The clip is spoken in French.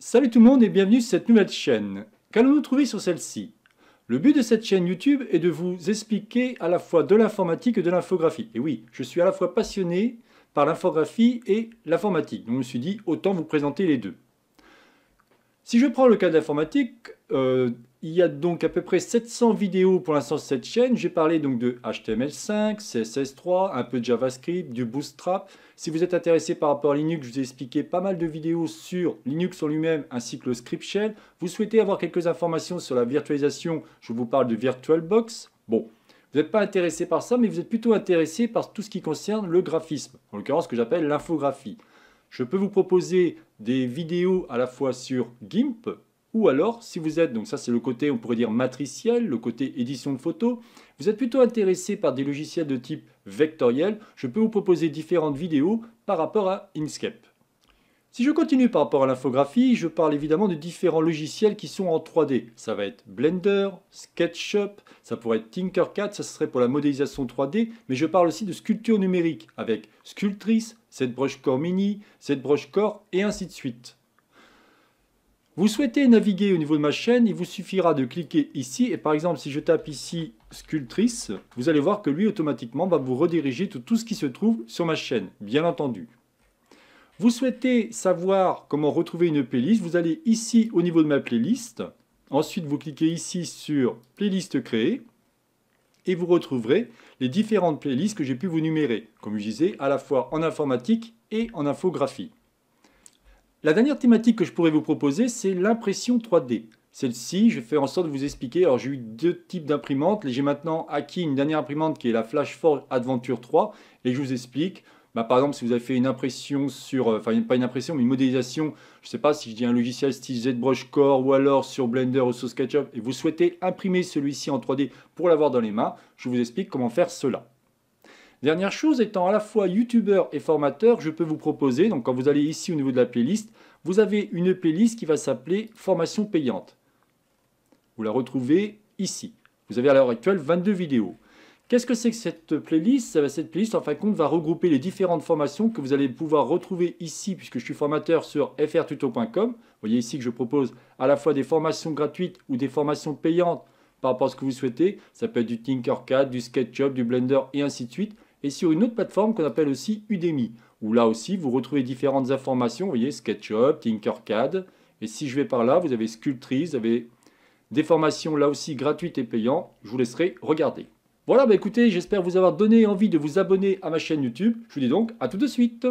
Salut tout le monde et bienvenue sur cette nouvelle chaîne. Qu'allons-nous trouver sur celle-ci Le but de cette chaîne YouTube est de vous expliquer à la fois de l'informatique et de l'infographie. Et oui, je suis à la fois passionné par l'infographie et l'informatique. Donc je me suis dit, autant vous présenter les deux. Si je prends le cas de l'informatique, euh, il y a donc à peu près 700 vidéos pour l'instant sur cette chaîne. J'ai parlé donc de HTML5, CSS3, un peu de JavaScript, du Bootstrap. Si vous êtes intéressé par rapport à Linux, je vous ai expliqué pas mal de vidéos sur Linux en lui-même ainsi que le script shell. Vous souhaitez avoir quelques informations sur la virtualisation, je vous parle de VirtualBox. Bon, vous n'êtes pas intéressé par ça, mais vous êtes plutôt intéressé par tout ce qui concerne le graphisme, en l'occurrence ce que j'appelle l'infographie. Je peux vous proposer des vidéos à la fois sur GIMP, ou alors, si vous êtes, donc ça c'est le côté, on pourrait dire matriciel, le côté édition de photos, vous êtes plutôt intéressé par des logiciels de type vectoriel, je peux vous proposer différentes vidéos par rapport à Inkscape. Si je continue par rapport à l'infographie, je parle évidemment de différents logiciels qui sont en 3D. Ça va être Blender, SketchUp, ça pourrait être Tinkercad, ça serait pour la modélisation 3D, mais je parle aussi de sculpture numérique avec Sculptris, cette broche corps mini, cette broche corps, et ainsi de suite. Vous souhaitez naviguer au niveau de ma chaîne, il vous suffira de cliquer ici. Et par exemple, si je tape ici Sculptrice, vous allez voir que lui, automatiquement, va vous rediriger tout, tout ce qui se trouve sur ma chaîne, bien entendu. Vous souhaitez savoir comment retrouver une playlist, vous allez ici au niveau de ma playlist. Ensuite, vous cliquez ici sur Playlist créée et vous retrouverez les différentes playlists que j'ai pu vous numérer, comme je disais, à la fois en informatique et en infographie. La dernière thématique que je pourrais vous proposer, c'est l'impression 3D. Celle-ci, je fais en sorte de vous expliquer. Alors, j'ai eu deux types d'imprimantes. J'ai maintenant acquis une dernière imprimante qui est la Flashforge Adventure 3. Et je vous explique bah, par exemple, si vous avez fait une impression sur, euh, enfin pas une impression, mais une modélisation, je ne sais pas si je dis un logiciel style ZBrush Core ou alors sur Blender ou sur SketchUp, et vous souhaitez imprimer celui-ci en 3D pour l'avoir dans les mains, je vous explique comment faire cela. Dernière chose, étant à la fois youtubeur et formateur, je peux vous proposer, donc quand vous allez ici au niveau de la playlist, vous avez une playlist qui va s'appeler formation payante. Vous la retrouvez ici. Vous avez à l'heure actuelle 22 vidéos. Qu'est-ce que c'est que cette playlist Cette playlist, en fin de compte, va regrouper les différentes formations que vous allez pouvoir retrouver ici, puisque je suis formateur sur frtuto.com. Vous voyez ici que je propose à la fois des formations gratuites ou des formations payantes par rapport à ce que vous souhaitez. Ça peut être du Tinkercad, du SketchUp, du Blender et ainsi de suite. Et sur une autre plateforme qu'on appelle aussi Udemy, où là aussi vous retrouvez différentes informations. Vous voyez SketchUp, Tinkercad. Et si je vais par là, vous avez Sculptrice, vous avez des formations là aussi gratuites et payantes. Je vous laisserai regarder. Voilà, bah écoutez, j'espère vous avoir donné envie de vous abonner à ma chaîne YouTube. Je vous dis donc à tout de suite.